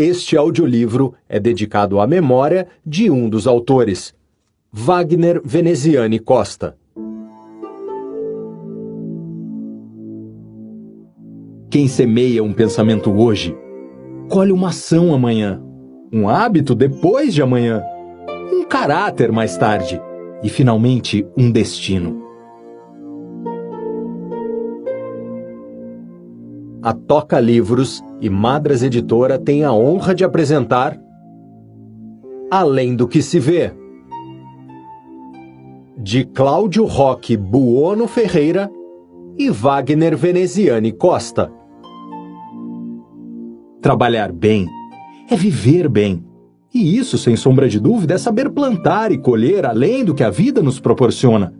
Este audiolivro é dedicado à memória de um dos autores, Wagner Veneziane Costa. Quem semeia um pensamento hoje, colhe uma ação amanhã, um hábito depois de amanhã, um caráter mais tarde e, finalmente, um destino. a Toca Livros e Madras Editora tem a honra de apresentar Além do que se vê, de Cláudio Roque Buono Ferreira e Wagner Veneziane Costa. Trabalhar bem é viver bem. E isso, sem sombra de dúvida, é saber plantar e colher além do que a vida nos proporciona.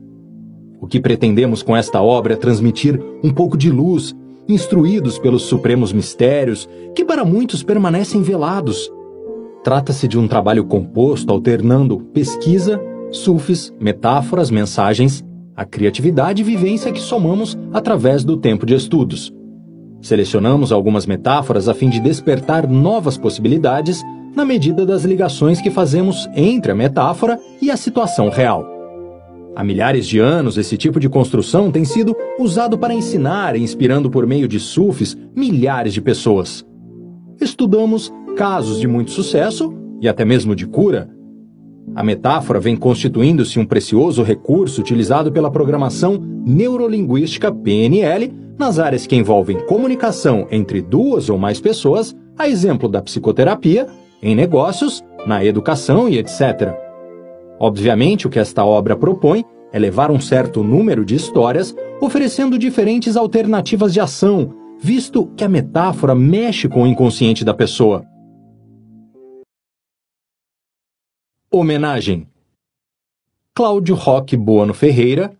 O que pretendemos com esta obra é transmitir um pouco de luz instruídos pelos supremos mistérios, que para muitos permanecem velados. Trata-se de um trabalho composto alternando pesquisa, sufis, metáforas, mensagens, a criatividade e vivência que somamos através do tempo de estudos. Selecionamos algumas metáforas a fim de despertar novas possibilidades na medida das ligações que fazemos entre a metáfora e a situação real. Há milhares de anos, esse tipo de construção tem sido usado para ensinar, inspirando por meio de sufis milhares de pessoas. Estudamos casos de muito sucesso e até mesmo de cura. A metáfora vem constituindo-se um precioso recurso utilizado pela programação neurolinguística PNL nas áreas que envolvem comunicação entre duas ou mais pessoas, a exemplo da psicoterapia, em negócios, na educação e etc. Obviamente, o que esta obra propõe é levar um certo número de histórias, oferecendo diferentes alternativas de ação, visto que a metáfora mexe com o inconsciente da pessoa. Homenagem: Cláudio Roque Buono Ferreira,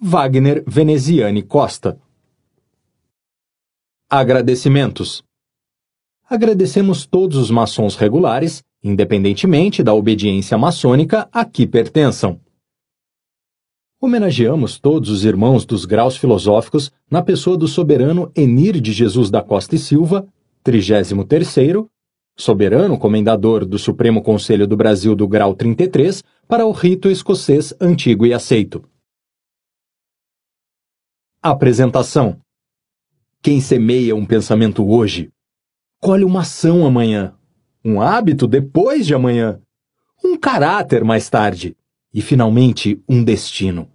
Wagner Veneziane Costa. Agradecimentos: Agradecemos todos os maçons regulares independentemente da obediência maçônica a que pertençam. Homenageamos todos os irmãos dos graus filosóficos na pessoa do soberano Enir de Jesus da Costa e Silva, 33º, soberano comendador do Supremo Conselho do Brasil do grau 33 para o rito escocês antigo e aceito. Apresentação Quem semeia um pensamento hoje, colhe uma ação amanhã um hábito depois de amanhã, um caráter mais tarde e, finalmente, um destino.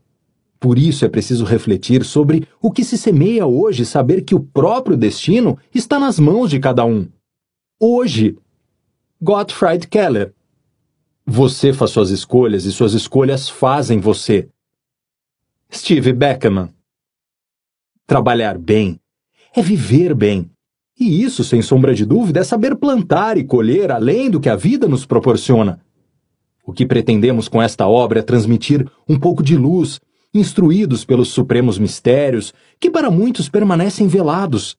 Por isso é preciso refletir sobre o que se semeia hoje, saber que o próprio destino está nas mãos de cada um. Hoje, Gottfried Keller. Você faz suas escolhas e suas escolhas fazem você. Steve Beckman, Trabalhar bem é viver bem, e isso, sem sombra de dúvida, é saber plantar e colher além do que a vida nos proporciona. O que pretendemos com esta obra é transmitir um pouco de luz, instruídos pelos supremos mistérios, que para muitos permanecem velados.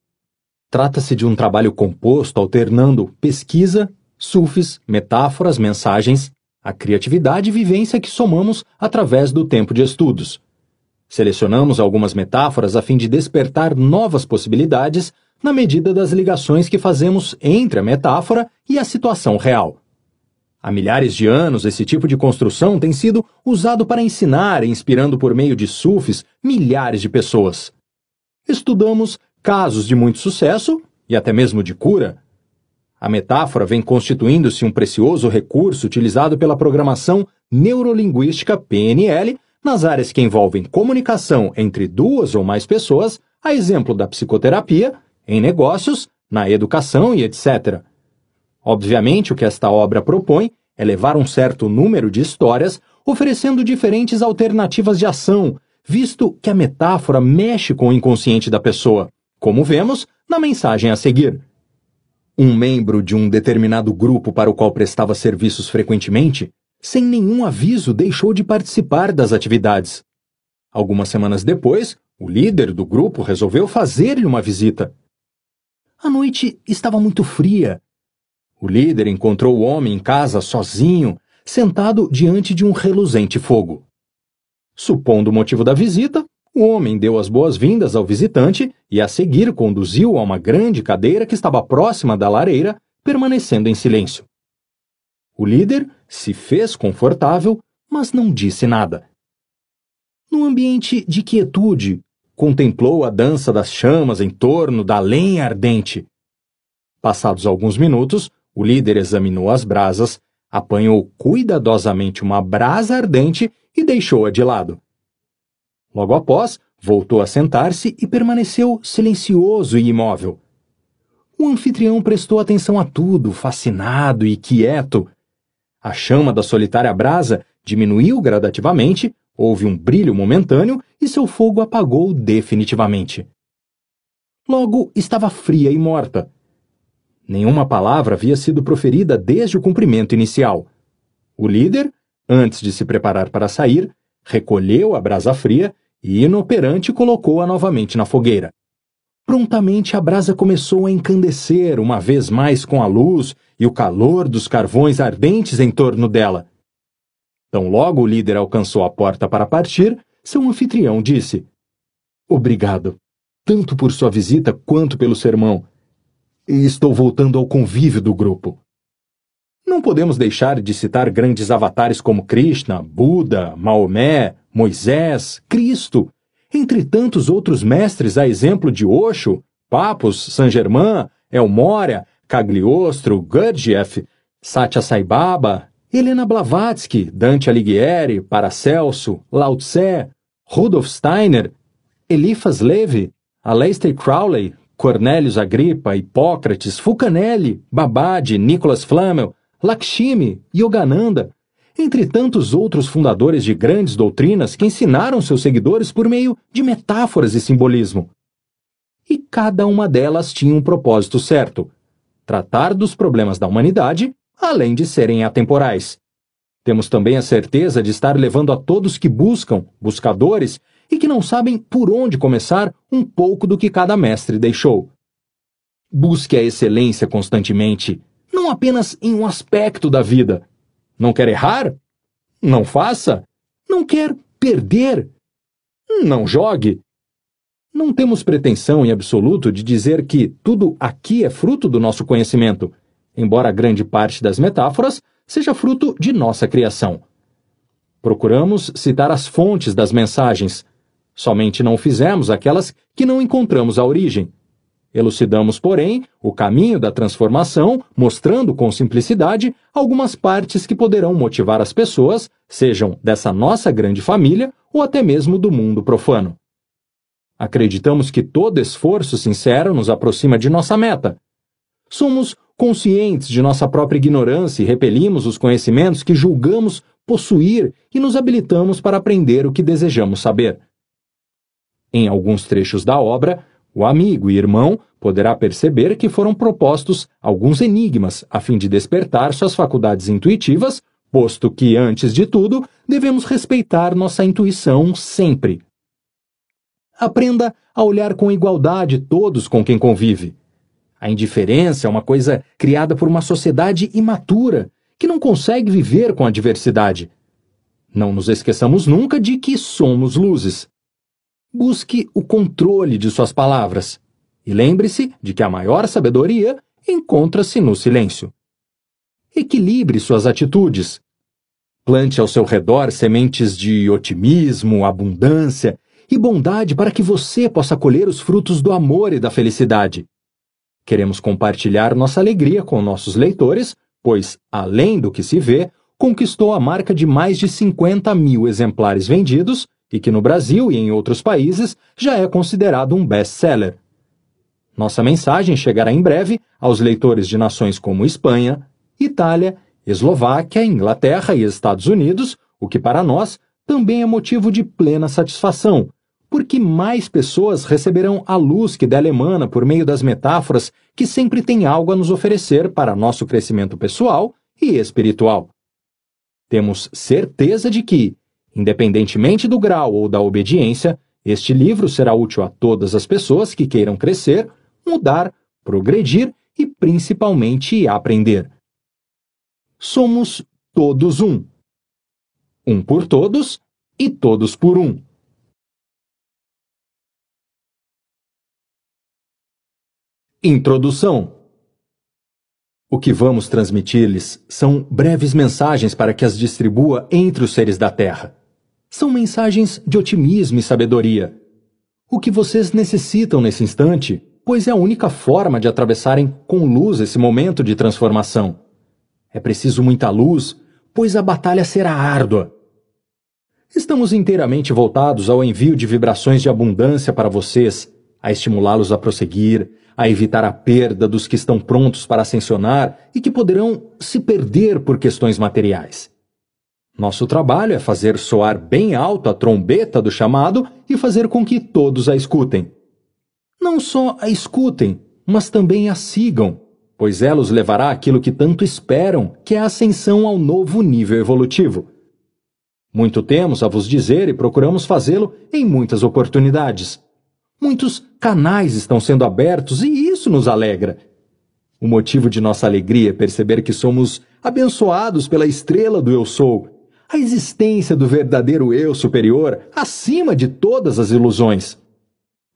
Trata-se de um trabalho composto alternando pesquisa, sufis, metáforas, mensagens, a criatividade e vivência que somamos através do tempo de estudos. Selecionamos algumas metáforas a fim de despertar novas possibilidades na medida das ligações que fazemos entre a metáfora e a situação real. Há milhares de anos, esse tipo de construção tem sido usado para ensinar, inspirando por meio de sufis milhares de pessoas. Estudamos casos de muito sucesso e até mesmo de cura. A metáfora vem constituindo-se um precioso recurso utilizado pela programação neurolinguística PNL nas áreas que envolvem comunicação entre duas ou mais pessoas, a exemplo da psicoterapia em negócios, na educação e etc. Obviamente, o que esta obra propõe é levar um certo número de histórias, oferecendo diferentes alternativas de ação, visto que a metáfora mexe com o inconsciente da pessoa, como vemos na mensagem a seguir. Um membro de um determinado grupo para o qual prestava serviços frequentemente, sem nenhum aviso, deixou de participar das atividades. Algumas semanas depois, o líder do grupo resolveu fazer-lhe uma visita. A noite estava muito fria. O líder encontrou o homem em casa sozinho, sentado diante de um reluzente fogo. Supondo o motivo da visita, o homem deu as boas-vindas ao visitante e, a seguir, conduziu a uma grande cadeira que estava próxima da lareira, permanecendo em silêncio. O líder se fez confortável, mas não disse nada. No ambiente de quietude, contemplou a dança das chamas em torno da lenha ardente. Passados alguns minutos, o líder examinou as brasas, apanhou cuidadosamente uma brasa ardente e deixou-a de lado. Logo após, voltou a sentar-se e permaneceu silencioso e imóvel. O anfitrião prestou atenção a tudo, fascinado e quieto. A chama da solitária brasa diminuiu gradativamente, Houve um brilho momentâneo e seu fogo apagou definitivamente. Logo, estava fria e morta. Nenhuma palavra havia sido proferida desde o cumprimento inicial. O líder, antes de se preparar para sair, recolheu a brasa fria e, inoperante, colocou-a novamente na fogueira. Prontamente a brasa começou a encandecer, uma vez mais com a luz e o calor dos carvões ardentes em torno dela. Tão logo o líder alcançou a porta para partir, seu anfitrião disse: Obrigado, tanto por sua visita quanto pelo sermão. E estou voltando ao convívio do grupo. Não podemos deixar de citar grandes avatares como Krishna, Buda, Maomé, Moisés, Cristo, entre tantos outros mestres a exemplo de Osho, Papos, Saint-Germain, Elmória, Cagliostro, Gurdjieff, Satya Saibaba." Baba, Helena Blavatsky, Dante Alighieri, Paracelso, Lao Tse, Rudolf Steiner, Eliphas Levi, Aleister Crowley, Cornélios Agripa, Hipócrates, Fulcanelli, Babade, Nicholas Flamel, Lakshmi, Yogananda, entre tantos outros fundadores de grandes doutrinas que ensinaram seus seguidores por meio de metáforas e simbolismo. E cada uma delas tinha um propósito certo: tratar dos problemas da humanidade além de serem atemporais. Temos também a certeza de estar levando a todos que buscam, buscadores, e que não sabem por onde começar, um pouco do que cada mestre deixou. Busque a excelência constantemente, não apenas em um aspecto da vida. Não quer errar? Não faça. Não quer perder? Não jogue. Não temos pretensão em absoluto de dizer que tudo aqui é fruto do nosso conhecimento embora grande parte das metáforas seja fruto de nossa criação. Procuramos citar as fontes das mensagens, somente não fizemos aquelas que não encontramos a origem. Elucidamos, porém, o caminho da transformação, mostrando com simplicidade algumas partes que poderão motivar as pessoas, sejam dessa nossa grande família ou até mesmo do mundo profano. Acreditamos que todo esforço sincero nos aproxima de nossa meta. Somos Conscientes de nossa própria ignorância, repelimos os conhecimentos que julgamos possuir e nos habilitamos para aprender o que desejamos saber. Em alguns trechos da obra, o amigo e irmão poderá perceber que foram propostos alguns enigmas a fim de despertar suas faculdades intuitivas, posto que, antes de tudo, devemos respeitar nossa intuição sempre. Aprenda a olhar com igualdade todos com quem convive. A indiferença é uma coisa criada por uma sociedade imatura que não consegue viver com a diversidade. Não nos esqueçamos nunca de que somos luzes. Busque o controle de suas palavras e lembre-se de que a maior sabedoria encontra-se no silêncio. Equilibre suas atitudes. Plante ao seu redor sementes de otimismo, abundância e bondade para que você possa colher os frutos do amor e da felicidade. Queremos compartilhar nossa alegria com nossos leitores, pois, além do que se vê, conquistou a marca de mais de 50 mil exemplares vendidos e que no Brasil e em outros países já é considerado um best-seller. Nossa mensagem chegará em breve aos leitores de nações como Espanha, Itália, Eslováquia, Inglaterra e Estados Unidos, o que para nós também é motivo de plena satisfação, porque mais pessoas receberão a luz que dela emana por meio das metáforas que sempre têm algo a nos oferecer para nosso crescimento pessoal e espiritual. Temos certeza de que, independentemente do grau ou da obediência, este livro será útil a todas as pessoas que queiram crescer, mudar, progredir e principalmente aprender. Somos todos um. Um por todos e todos por um. Introdução O que vamos transmitir-lhes são breves mensagens para que as distribua entre os seres da Terra. São mensagens de otimismo e sabedoria. O que vocês necessitam nesse instante, pois é a única forma de atravessarem com luz esse momento de transformação. É preciso muita luz, pois a batalha será árdua. Estamos inteiramente voltados ao envio de vibrações de abundância para vocês a estimulá-los a prosseguir, a evitar a perda dos que estão prontos para ascensionar e que poderão se perder por questões materiais. Nosso trabalho é fazer soar bem alto a trombeta do chamado e fazer com que todos a escutem. Não só a escutem, mas também a sigam, pois ela os levará àquilo que tanto esperam, que é a ascensão ao novo nível evolutivo. Muito temos a vos dizer e procuramos fazê-lo em muitas oportunidades. Muitos canais estão sendo abertos e isso nos alegra. O motivo de nossa alegria é perceber que somos abençoados pela estrela do Eu Sou, a existência do verdadeiro Eu superior acima de todas as ilusões.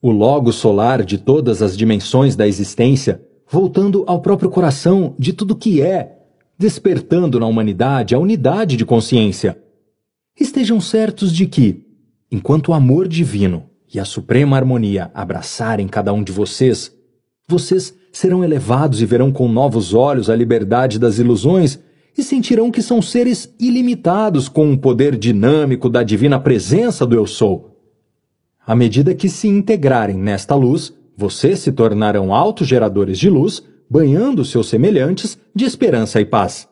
O logo solar de todas as dimensões da existência, voltando ao próprio coração de tudo que é, despertando na humanidade a unidade de consciência. Estejam certos de que, enquanto o amor divino e a suprema harmonia abraçarem cada um de vocês, vocês serão elevados e verão com novos olhos a liberdade das ilusões e sentirão que são seres ilimitados com o poder dinâmico da divina presença do Eu Sou. À medida que se integrarem nesta luz, vocês se tornarão autogeradores de luz, banhando seus semelhantes de esperança e paz.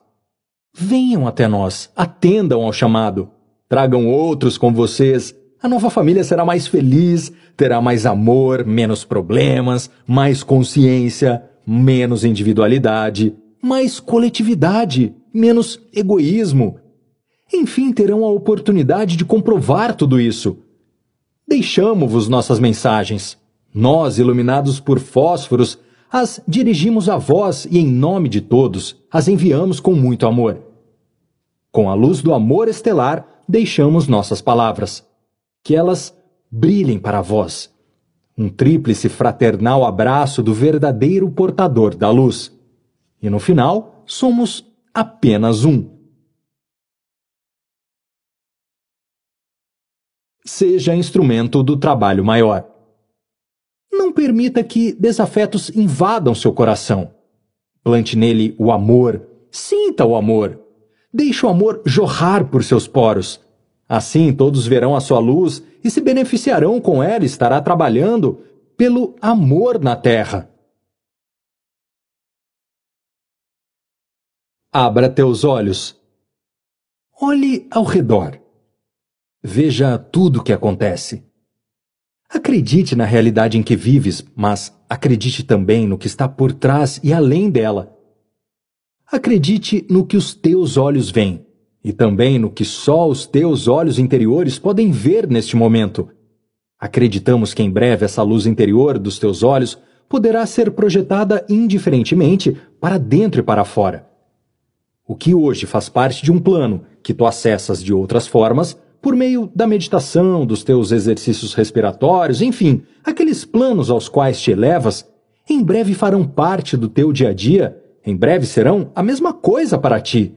Venham até nós, atendam ao chamado. Tragam outros com vocês, a nova família será mais feliz, terá mais amor, menos problemas, mais consciência, menos individualidade, mais coletividade, menos egoísmo. Enfim, terão a oportunidade de comprovar tudo isso. Deixamo-vos nossas mensagens. Nós, iluminados por fósforos, as dirigimos a vós e, em nome de todos, as enviamos com muito amor. Com a luz do amor estelar, deixamos nossas palavras que elas brilhem para vós. Um tríplice fraternal abraço do verdadeiro portador da luz. E no final, somos apenas um. Seja instrumento do trabalho maior. Não permita que desafetos invadam seu coração. Plante nele o amor, sinta o amor. Deixe o amor jorrar por seus poros. Assim todos verão a sua luz e se beneficiarão com ela, estará trabalhando pelo amor na terra. Abra teus olhos. Olhe ao redor. Veja tudo o que acontece. Acredite na realidade em que vives, mas acredite também no que está por trás e além dela. Acredite no que os teus olhos veem e também no que só os teus olhos interiores podem ver neste momento. Acreditamos que em breve essa luz interior dos teus olhos poderá ser projetada indiferentemente para dentro e para fora. O que hoje faz parte de um plano que tu acessas de outras formas por meio da meditação, dos teus exercícios respiratórios, enfim, aqueles planos aos quais te elevas, em breve farão parte do teu dia a dia, em breve serão a mesma coisa para ti.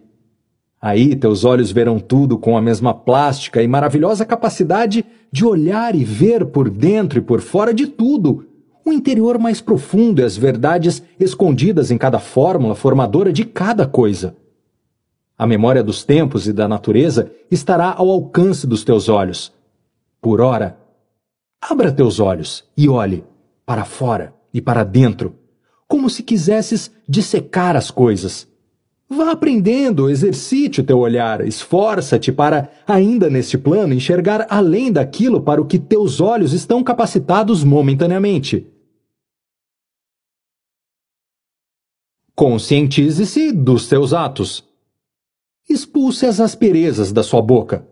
Aí teus olhos verão tudo com a mesma plástica e maravilhosa capacidade de olhar e ver por dentro e por fora de tudo, o interior mais profundo e as verdades escondidas em cada fórmula formadora de cada coisa. A memória dos tempos e da natureza estará ao alcance dos teus olhos. Por ora, abra teus olhos e olhe para fora e para dentro, como se quisesses dissecar as coisas Vá aprendendo, exercite o teu olhar, esforça-te para, ainda neste plano, enxergar além daquilo para o que teus olhos estão capacitados momentaneamente. Conscientize-se dos seus atos. Expulse as asperezas da sua boca.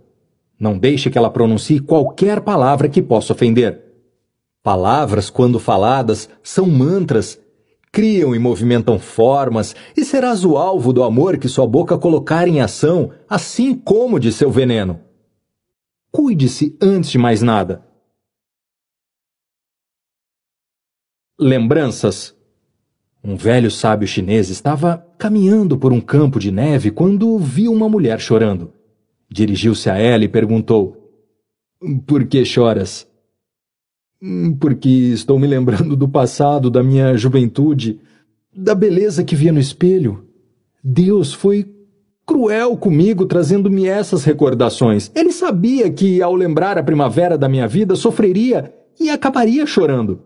Não deixe que ela pronuncie qualquer palavra que possa ofender. Palavras, quando faladas, são mantras criam e movimentam formas, e serás o alvo do amor que sua boca colocar em ação, assim como de seu veneno. Cuide-se antes de mais nada. Lembranças. Um velho sábio chinês estava caminhando por um campo de neve quando viu uma mulher chorando. Dirigiu-se a ela e perguntou: Por que choras? Hum, porque estou me lembrando do passado, da minha juventude, da beleza que via no espelho. Deus foi cruel comigo trazendo-me essas recordações. Ele sabia que, ao lembrar a primavera da minha vida, sofreria e acabaria chorando.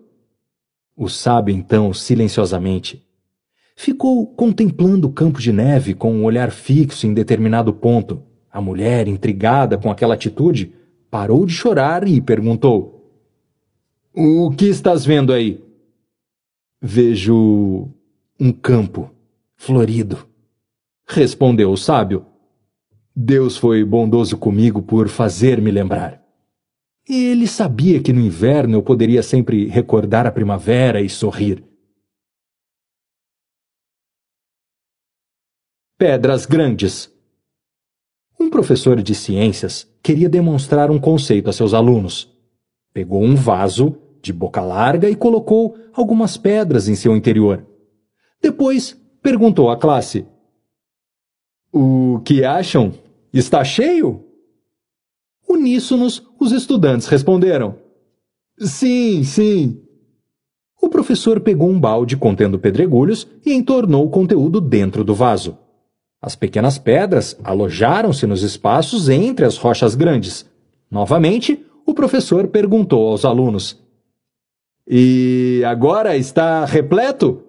O sábio, então, silenciosamente, ficou contemplando o campo de neve com um olhar fixo em determinado ponto. A mulher, intrigada com aquela atitude, parou de chorar e perguntou: o que estás vendo aí? Vejo um campo florido. Respondeu o sábio. Deus foi bondoso comigo por fazer-me lembrar. Ele sabia que no inverno eu poderia sempre recordar a primavera e sorrir. Pedras grandes. Um professor de ciências queria demonstrar um conceito a seus alunos. Pegou um vaso de boca larga e colocou algumas pedras em seu interior. Depois perguntou à classe: O que acham? Está cheio? Uníssonos, os estudantes responderam: Sim, sim. O professor pegou um balde contendo pedregulhos e entornou o conteúdo dentro do vaso. As pequenas pedras alojaram-se nos espaços entre as rochas grandes. Novamente, o professor perguntou aos alunos: e agora está repleto?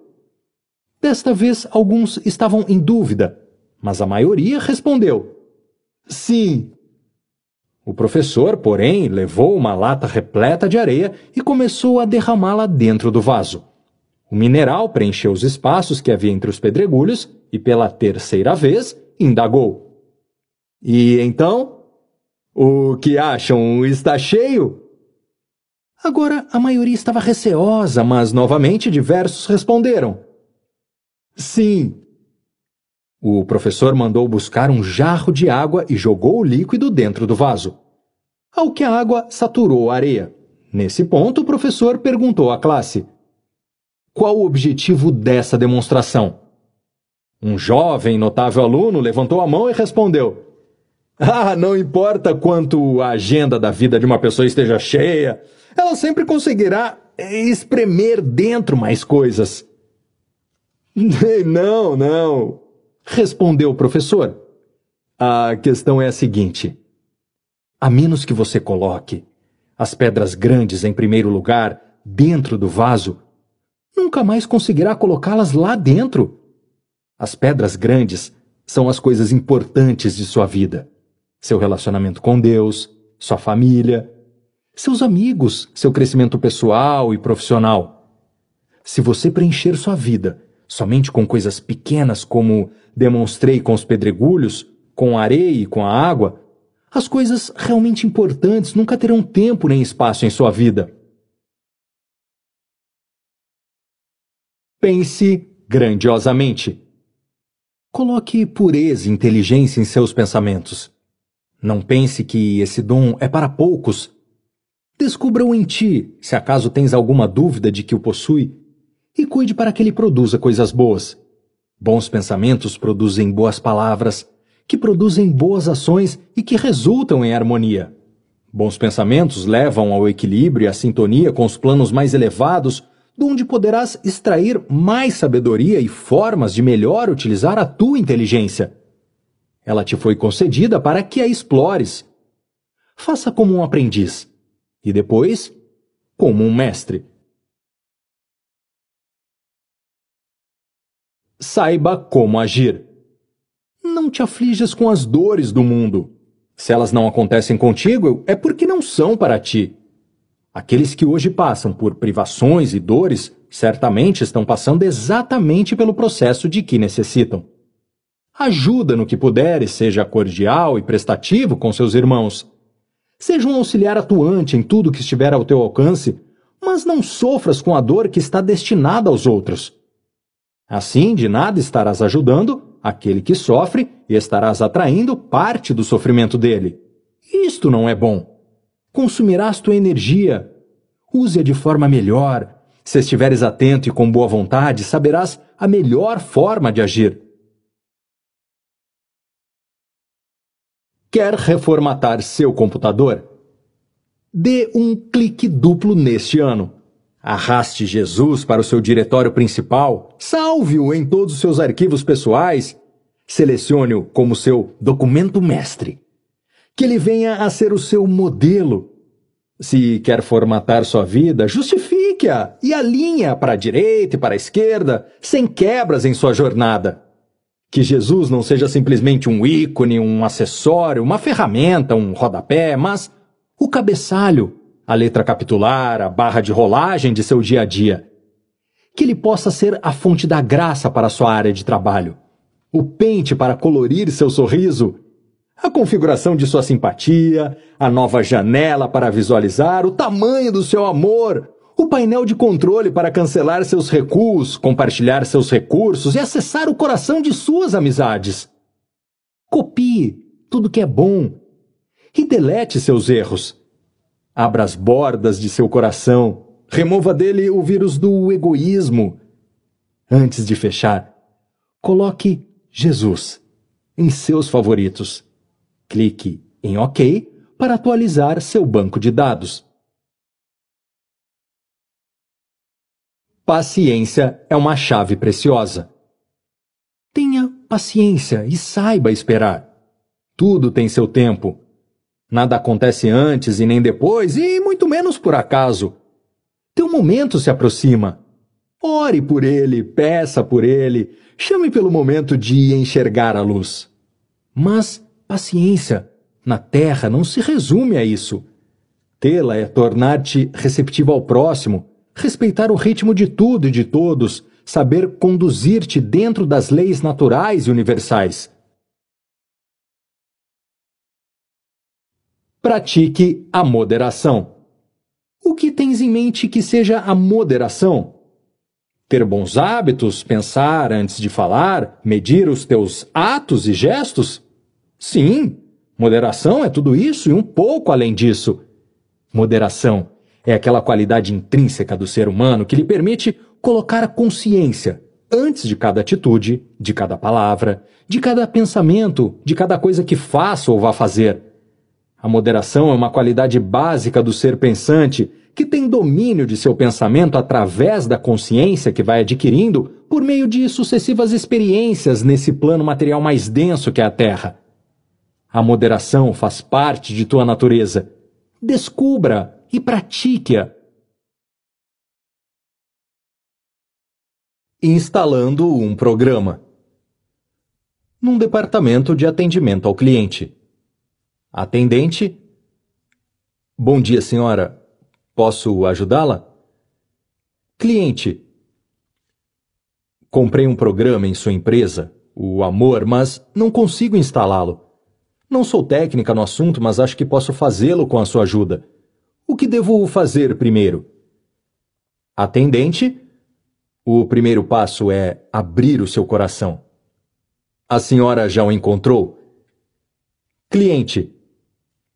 Desta vez, alguns estavam em dúvida, mas a maioria respondeu: Sim. O professor, porém, levou uma lata repleta de areia e começou a derramá-la dentro do vaso. O mineral preencheu os espaços que havia entre os pedregulhos e, pela terceira vez, indagou: E então? O que acham está cheio? Agora a maioria estava receosa, mas novamente diversos responderam: Sim. O professor mandou buscar um jarro de água e jogou o líquido dentro do vaso, ao que a água saturou a areia. Nesse ponto, o professor perguntou à classe: Qual o objetivo dessa demonstração? Um jovem notável aluno levantou a mão e respondeu: ah, não importa quanto a agenda da vida de uma pessoa esteja cheia, ela sempre conseguirá é, espremer dentro mais coisas. Não, não, respondeu o professor. A questão é a seguinte: a menos que você coloque as pedras grandes em primeiro lugar dentro do vaso, nunca mais conseguirá colocá-las lá dentro. As pedras grandes são as coisas importantes de sua vida seu relacionamento com Deus, sua família, seus amigos, seu crescimento pessoal e profissional. Se você preencher sua vida somente com coisas pequenas, como demonstrei com os pedregulhos, com a areia e com a água, as coisas realmente importantes nunca terão tempo nem espaço em sua vida. Pense grandiosamente. Coloque pureza e inteligência em seus pensamentos. Não pense que esse dom é para poucos. Descubra-o em ti, se acaso tens alguma dúvida de que o possui, e cuide para que ele produza coisas boas. Bons pensamentos produzem boas palavras, que produzem boas ações e que resultam em harmonia. Bons pensamentos levam ao equilíbrio e à sintonia com os planos mais elevados, de onde poderás extrair mais sabedoria e formas de melhor utilizar a tua inteligência. Ela te foi concedida para que a explores. Faça como um aprendiz e depois como um mestre. Saiba como agir. Não te aflijas com as dores do mundo. Se elas não acontecem contigo, é porque não são para ti. Aqueles que hoje passam por privações e dores certamente estão passando exatamente pelo processo de que necessitam. Ajuda no que puder e seja cordial e prestativo com seus irmãos. Seja um auxiliar atuante em tudo que estiver ao teu alcance, mas não sofras com a dor que está destinada aos outros. Assim, de nada estarás ajudando aquele que sofre e estarás atraindo parte do sofrimento dele. Isto não é bom. Consumirás tua energia. Use-a de forma melhor. Se estiveres atento e com boa vontade, saberás a melhor forma de agir. Quer reformatar seu computador? Dê um clique duplo neste ano. Arraste Jesus para o seu diretório principal, salve-o em todos os seus arquivos pessoais, selecione-o como seu documento mestre. Que ele venha a ser o seu modelo. Se quer formatar sua vida, justifique-a e alinhe-a para a direita e para a esquerda, sem quebras em sua jornada que Jesus não seja simplesmente um ícone, um acessório, uma ferramenta, um rodapé, mas o cabeçalho, a letra capitular, a barra de rolagem de seu dia a dia. Que ele possa ser a fonte da graça para sua área de trabalho, o pente para colorir seu sorriso, a configuração de sua simpatia, a nova janela para visualizar o tamanho do seu amor, o painel de controle para cancelar seus recuos, compartilhar seus recursos e acessar o coração de suas amizades. Copie tudo que é bom e delete seus erros. Abra as bordas de seu coração, remova dele o vírus do egoísmo. Antes de fechar, coloque Jesus em seus favoritos. Clique em OK para atualizar seu banco de dados. Paciência é uma chave preciosa. Tenha paciência e saiba esperar. Tudo tem seu tempo. Nada acontece antes e nem depois, e muito menos por acaso. Teu momento se aproxima. Ore por ele, peça por ele, chame pelo momento de enxergar a luz. Mas paciência na terra não se resume a isso. Tê-la é tornar-te receptivo ao próximo, respeitar o ritmo de tudo e de todos, saber conduzir-te dentro das leis naturais e universais. Pratique a moderação. O que tens em mente que seja a moderação? Ter bons hábitos, pensar antes de falar, medir os teus atos e gestos? Sim, moderação é tudo isso e um pouco além disso. Moderação é aquela qualidade intrínseca do ser humano que lhe permite colocar a consciência antes de cada atitude, de cada palavra, de cada pensamento, de cada coisa que faça ou vá fazer. A moderação é uma qualidade básica do ser pensante que tem domínio de seu pensamento através da consciência que vai adquirindo por meio de sucessivas experiências nesse plano material mais denso que é a Terra. A moderação faz parte de tua natureza. Descubra e pratique-a. Instalando um programa num departamento de atendimento ao cliente. Atendente: Bom dia, senhora. Posso ajudá-la? Cliente: Comprei um programa em sua empresa, o Amor, mas não consigo instalá-lo. Não sou técnica no assunto, mas acho que posso fazê-lo com a sua ajuda. O que devo fazer primeiro? Atendente, o primeiro passo é abrir o seu coração. A senhora já o encontrou? Cliente,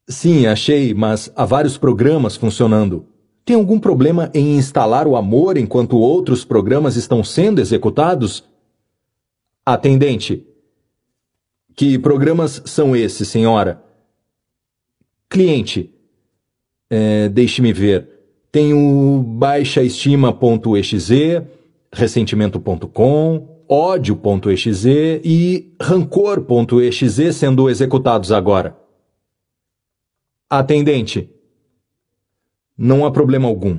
sim, achei, mas há vários programas funcionando. Tem algum problema em instalar o amor enquanto outros programas estão sendo executados? Atendente. Que programas são esses, senhora? Cliente é, deixe-me ver, tenho baixaestima.exe, ressentimento.com, ódio.exe e rancor.exe sendo executados agora. Atendente. Não há problema algum.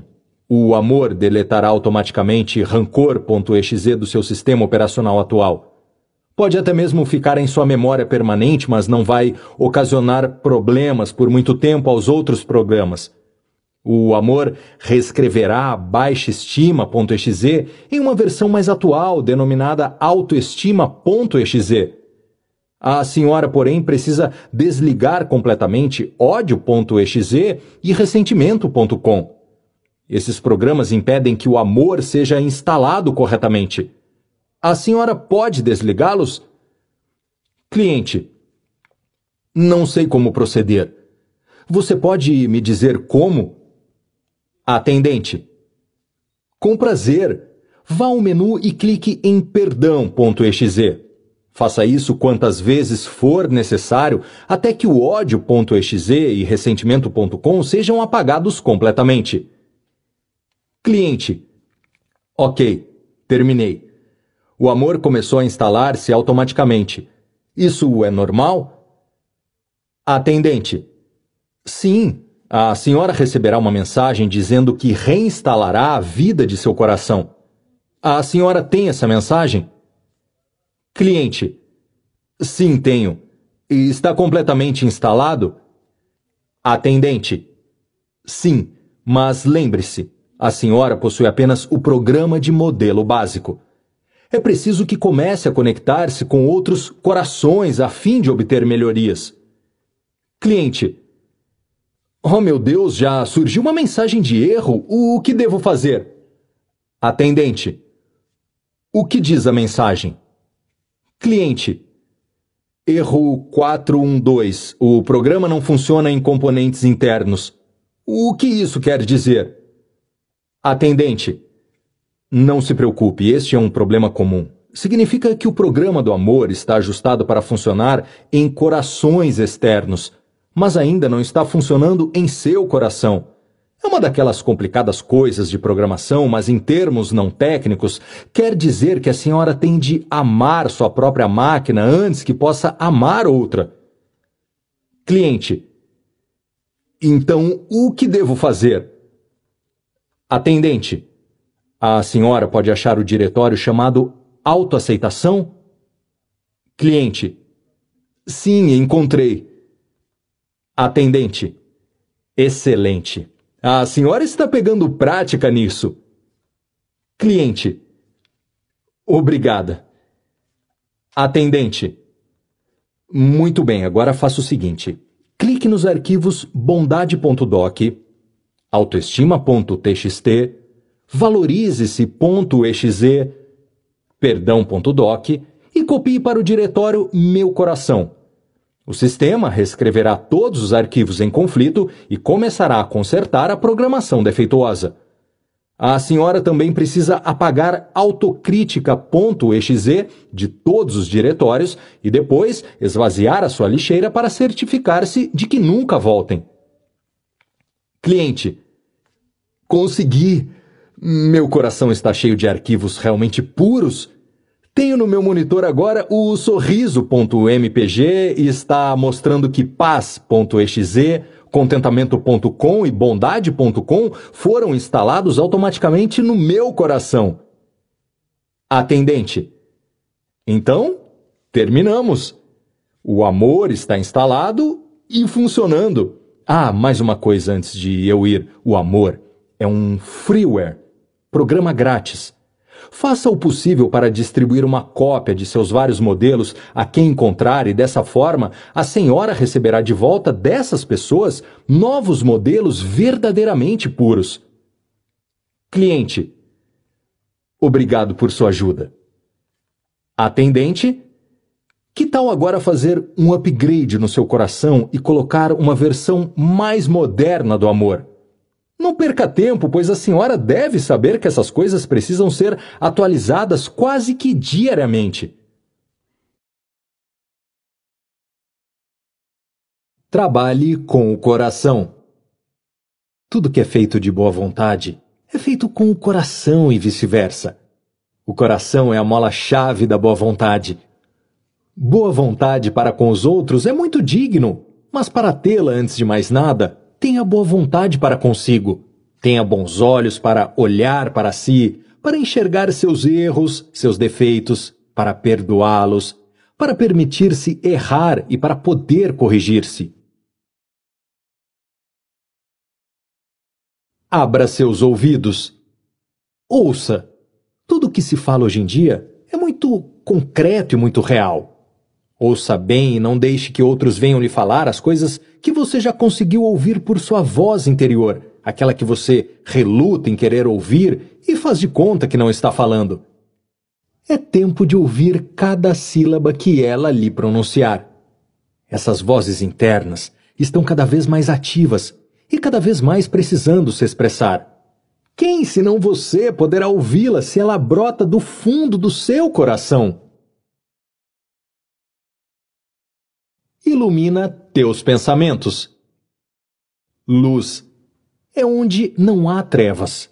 O amor deletará automaticamente rancor.exe do seu sistema operacional atual. Pode até mesmo ficar em sua memória permanente, mas não vai ocasionar problemas por muito tempo aos outros programas. O amor reescreverá a baixa estima.exe em uma versão mais atual, denominada autoestima.exe. A senhora, porém, precisa desligar completamente ódio.exe e ressentimento.com. Esses programas impedem que o amor seja instalado corretamente. A senhora pode desligá-los? Cliente, não sei como proceder. Você pode me dizer como? Atendente, com prazer. Vá ao menu e clique em perdão.exe. Faça isso quantas vezes for necessário até que o ódio.exe e ressentimento.com sejam apagados completamente. Cliente: Ok, terminei. O amor começou a instalar-se automaticamente. Isso é normal? Atendente. Sim, a senhora receberá uma mensagem dizendo que reinstalará a vida de seu coração. A senhora tem essa mensagem? Cliente. Sim, tenho. E está completamente instalado? Atendente. Sim, mas lembre-se, a senhora possui apenas o programa de modelo básico. É preciso que comece a conectar-se com outros corações a fim de obter melhorias. Cliente: Oh meu Deus, já surgiu uma mensagem de erro, o que devo fazer? Atendente: O que diz a mensagem? Cliente: Erro 412. O programa não funciona em componentes internos. O que isso quer dizer? Atendente: não se preocupe, este é um problema comum. Significa que o programa do amor está ajustado para funcionar em corações externos, mas ainda não está funcionando em seu coração. É uma daquelas complicadas coisas de programação, mas em termos não técnicos, quer dizer que a senhora tem de amar sua própria máquina antes que possa amar outra. Cliente. Então, o que devo fazer? Atendente. A senhora pode achar o diretório chamado Autoaceitação? Cliente: Sim, encontrei. Atendente: Excelente. A senhora está pegando prática nisso. Cliente: Obrigada. Atendente: Muito bem, agora faça o seguinte: clique nos arquivos bondade.doc, autoestima.txt valorize-se.exe, perdão.doc e copie para o diretório Meu Coração. O sistema reescreverá todos os arquivos em conflito e começará a consertar a programação defeituosa. A senhora também precisa apagar autocrítica.exe de todos os diretórios e depois esvaziar a sua lixeira para certificar-se de que nunca voltem. Cliente: Consegui! Meu coração está cheio de arquivos realmente puros. Tenho no meu monitor agora o sorriso.mpg e está mostrando que paz.exe, contentamento.com e bondade.com foram instalados automaticamente no meu coração. Atendente. Então, terminamos. O amor está instalado e funcionando. Ah, mais uma coisa antes de eu ir: o amor é um freeware programa grátis. Faça o possível para distribuir uma cópia de seus vários modelos a quem encontrar e dessa forma a senhora receberá de volta dessas pessoas novos modelos verdadeiramente puros. Cliente: Obrigado por sua ajuda. Atendente: Que tal agora fazer um upgrade no seu coração e colocar uma versão mais moderna do amor? Não perca tempo, pois a senhora deve saber que essas coisas precisam ser atualizadas quase que diariamente. Trabalhe com o coração. Tudo que é feito de boa vontade é feito com o coração e vice-versa. O coração é a mola-chave da boa vontade. Boa vontade para com os outros é muito digno, mas para tê-la antes de mais nada, tenha boa vontade para consigo, tenha bons olhos para olhar para si, para enxergar seus erros, seus defeitos, para perdoá-los, para permitir-se errar e para poder corrigir-se. Abra seus ouvidos. Ouça. Tudo o que se fala hoje em dia é muito concreto e muito real. Ouça bem e não deixe que outros venham lhe falar as coisas que você já conseguiu ouvir por sua voz interior, aquela que você reluta em querer ouvir e faz de conta que não está falando. É tempo de ouvir cada sílaba que ela lhe pronunciar. Essas vozes internas estão cada vez mais ativas e cada vez mais precisando se expressar. Quem senão você poderá ouvi-la se ela brota do fundo do seu coração? ilumina teus pensamentos. Luz é onde não há trevas.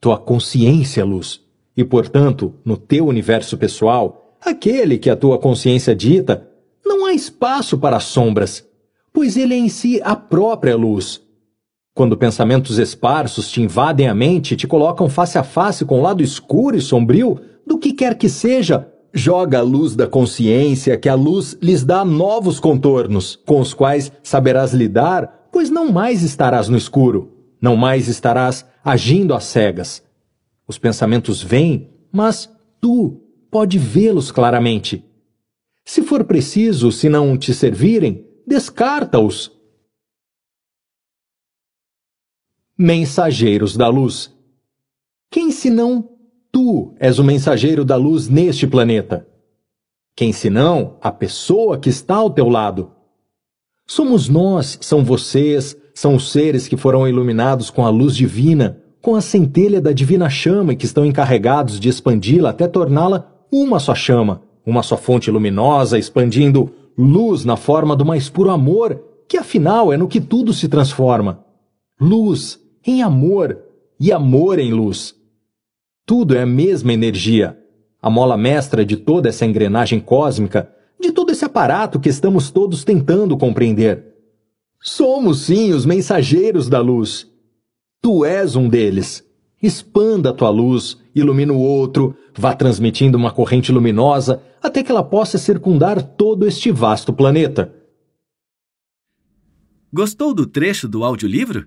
Tua consciência é luz, e portanto, no teu universo pessoal, aquele que a tua consciência dita, não há espaço para sombras, pois ele é em si a própria luz. Quando pensamentos esparsos te invadem a mente e te colocam face a face com o lado escuro e sombrio do que quer que seja, joga a luz da consciência, que a luz lhes dá novos contornos, com os quais saberás lidar, pois não mais estarás no escuro, não mais estarás agindo às cegas. Os pensamentos vêm, mas tu pode vê-los claramente. Se for preciso, se não te servirem, descarta-os. Mensageiros da Luz Quem senão Tu és o mensageiro da luz neste planeta. Quem senão a pessoa que está ao teu lado? Somos nós, são vocês, são os seres que foram iluminados com a luz divina, com a centelha da divina chama e que estão encarregados de expandi-la até torná-la uma só chama, uma só fonte luminosa, expandindo luz na forma do mais puro amor, que afinal é no que tudo se transforma. Luz em amor e amor em luz. Tudo é a mesma energia, a mola mestra de toda essa engrenagem cósmica, de todo esse aparato que estamos todos tentando compreender. Somos sim os mensageiros da luz. Tu és um deles. Expanda a tua luz, ilumina o outro, vá transmitindo uma corrente luminosa até que ela possa circundar todo este vasto planeta. Gostou do trecho do audiolivro?